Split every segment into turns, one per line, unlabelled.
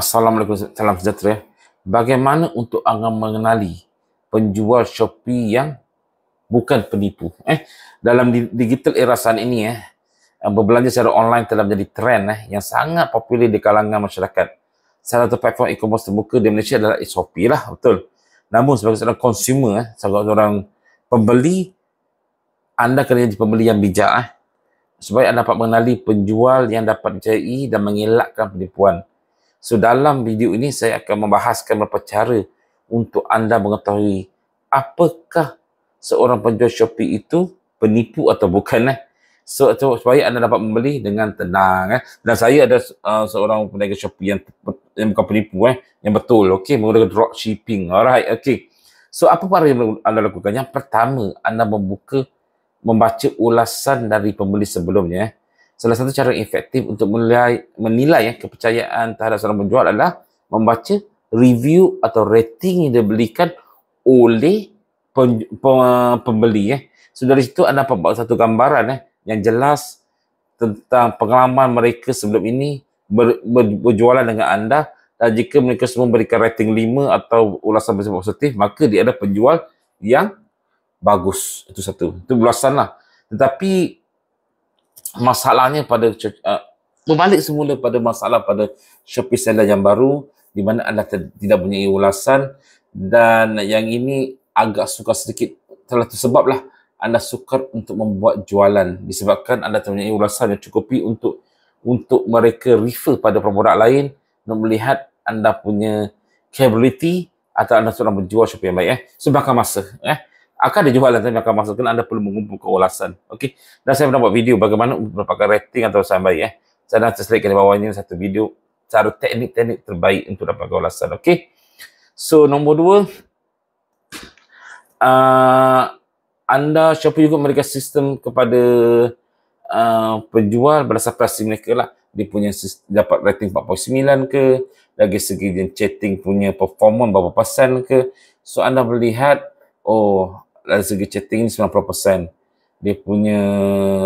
Assalamualaikum, salam sejahtera. Bagaimana untuk anda mengenali penjual Shopee yang bukan penipu? Eh, dalam digital era saat ini, eh, berbelanja secara online telah menjadi trend eh, yang sangat popular di kalangan masyarakat. Salah satu platform e-commerce terbuka di Malaysia adalah Shopee lah, betul. Namun sebagai seorang konsumer, eh, sebagai seorang pembeli, anda kena jadi pembeli yang bijak eh, supaya anda dapat mengenali penjual yang dapat dicari dan mengelakkan penipuan. So dalam video ini saya akan membahaskan beberapa cara untuk anda mengetahui apakah seorang penjual Shopee itu penipu atau bukan eh. So supaya anda dapat membeli dengan tenang eh. Dan saya ada uh, seorang peniaga Shopee yang, yang bukan penipu eh, yang betul okey menggunakan dropshipping. Alright, okey. So apa cara yang anda lakukan? Yang pertama, anda membuka membaca ulasan dari pembeli sebelumnya eh. Salah satu cara yang efektif untuk mulai menilai ya, kepercayaan terhadap seorang penjual adalah membaca review atau rating yang diberikan oleh pen, pe, pembeli. Ya. So, dari situ anda dapat satu gambaran ya, yang jelas tentang pengalaman mereka sebelum ini ber, ber, berjualan dengan anda dan jika mereka semua memberikan rating 5 atau ulasan positif, maka dia adalah penjual yang bagus. Itu satu. Itu ulasan lah. Tetapi masalahnya pada uh, membalik semula pada masalah pada Shopee seller yang baru di mana anda tidak punya ulasan dan yang ini agak suka sedikit salah satu sebablah anda sukar untuk membuat jualan disebabkan anda punya ulasan yang cukupi untuk untuk mereka refer pada produk lain untuk melihat anda punya capability atau anda sudah menjual Shopee yang baik eh. sebabkan masa eh akan ada jualan tapi akan masuk anda perlu mengumpul keulasan. Okey. Dan saya pernah buat video bagaimana mendapatkan rating atau sampai eh. Saya nak terselit di ini satu video cara teknik-teknik terbaik untuk dapat keulasan. Okey. So nombor dua, uh, anda siapa juga mereka sistem kepada uh, penjual berdasar pricing mereka lah. Dia punya sistem, dapat rating 4.9 ke, lagi segi dia chatting punya performance berapa persen ke. So anda melihat, oh dari segi chatting ni 90%. Dia punya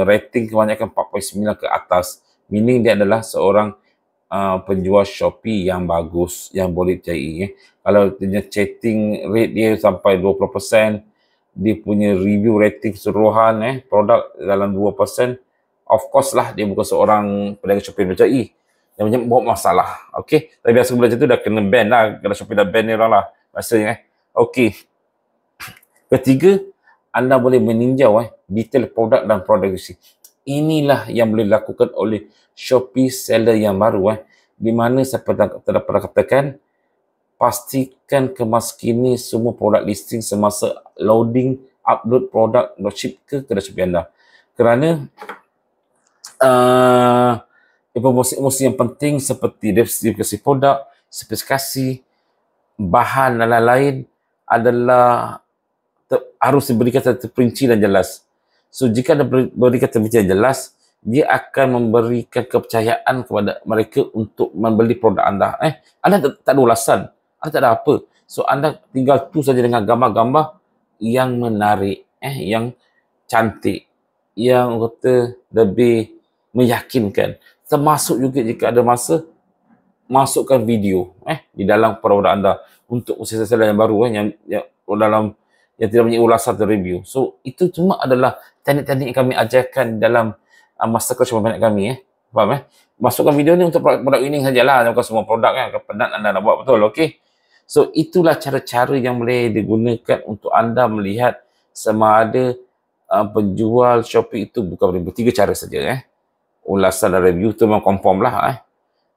rating kebanyakan 4.9 ke atas. Meaning dia adalah seorang uh, penjual Shopee yang bagus, yang boleh percayai. Eh. Ya. Kalau dia punya chatting rate dia sampai 20%, dia punya review rating keseluruhan, eh, produk dalam 2%, of course lah dia bukan seorang pedagang Shopee percayai. Yang macam buat masalah. Okay. Tapi biasa bila macam tu dah kena ban lah. Kalau Shopee dah ban ni orang lah. Rasanya eh. Okay. Ketiga, anda boleh meninjau eh, detail produk dan produksi. Inilah yang boleh dilakukan oleh Shopee seller yang baru. Eh, di mana saya pernah, pernah katakan, pastikan kemas kini semua produk listing semasa loading, upload produk, dropship ke kedai Shopee anda. Kerana uh, ah, informasi-informasi yang penting seperti diversifikasi produk, spesifikasi, bahan dan lain-lain adalah ter, harus diberi satu terperinci dan jelas. So jika anda berikan kata terperinci jelas, dia akan memberikan kepercayaan kepada mereka untuk membeli produk anda. Eh, anda tak, tak ada ulasan. Anda tak ada apa. So anda tinggal tu saja dengan gambar-gambar yang menarik, eh, yang cantik, yang kata lebih meyakinkan. Termasuk juga jika ada masa masukkan video eh di dalam produk anda untuk usaha-usaha yang baru eh yang, yang dalam yang tidak punya ulasan atau review. So, itu cuma adalah teknik-teknik yang kami ajarkan dalam uh, masterclass yang banyak kami. Eh. Faham eh? Masukkan video ni untuk produk-produk ini sajalah. Bukan semua produk eh. kan. Kalau penat anda nak buat betul. Okay? So, itulah cara-cara yang boleh digunakan untuk anda melihat sama ada uh, penjual Shopee itu bukan boleh. Tiga cara saja. Eh. Ulasan dan review tu memang confirm lah. Eh.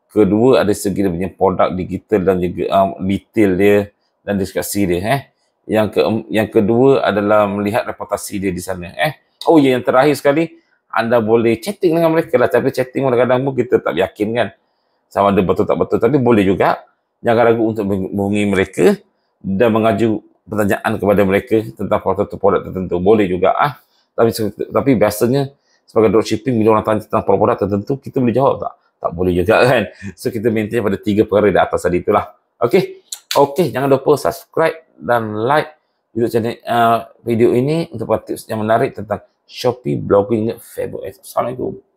Kedua, ada segi dia punya produk digital dan juga um, detail dia dan diskusi dia. Eh yang ke yang kedua adalah melihat reputasi dia di sana eh oh ya yang terakhir sekali anda boleh chatting dengan mereka lah tapi chatting kadang-kadang pun kita tak yakin kan sama ada betul tak betul tapi boleh juga jangan ragu untuk menghubungi mereka dan mengaju pertanyaan kepada mereka tentang produk-produk tertentu boleh juga ah tapi tapi biasanya sebagai dropshipping bila orang tanya tentang produk-produk tertentu kita boleh jawab tak tak boleh juga kan so kita maintain pada tiga perkara di atas tadi itulah okey Okey, jangan lupa subscribe dan like YouTube channel uh, video ini untuk tips yang menarik tentang Shopee blogging Facebook. Assalamualaikum.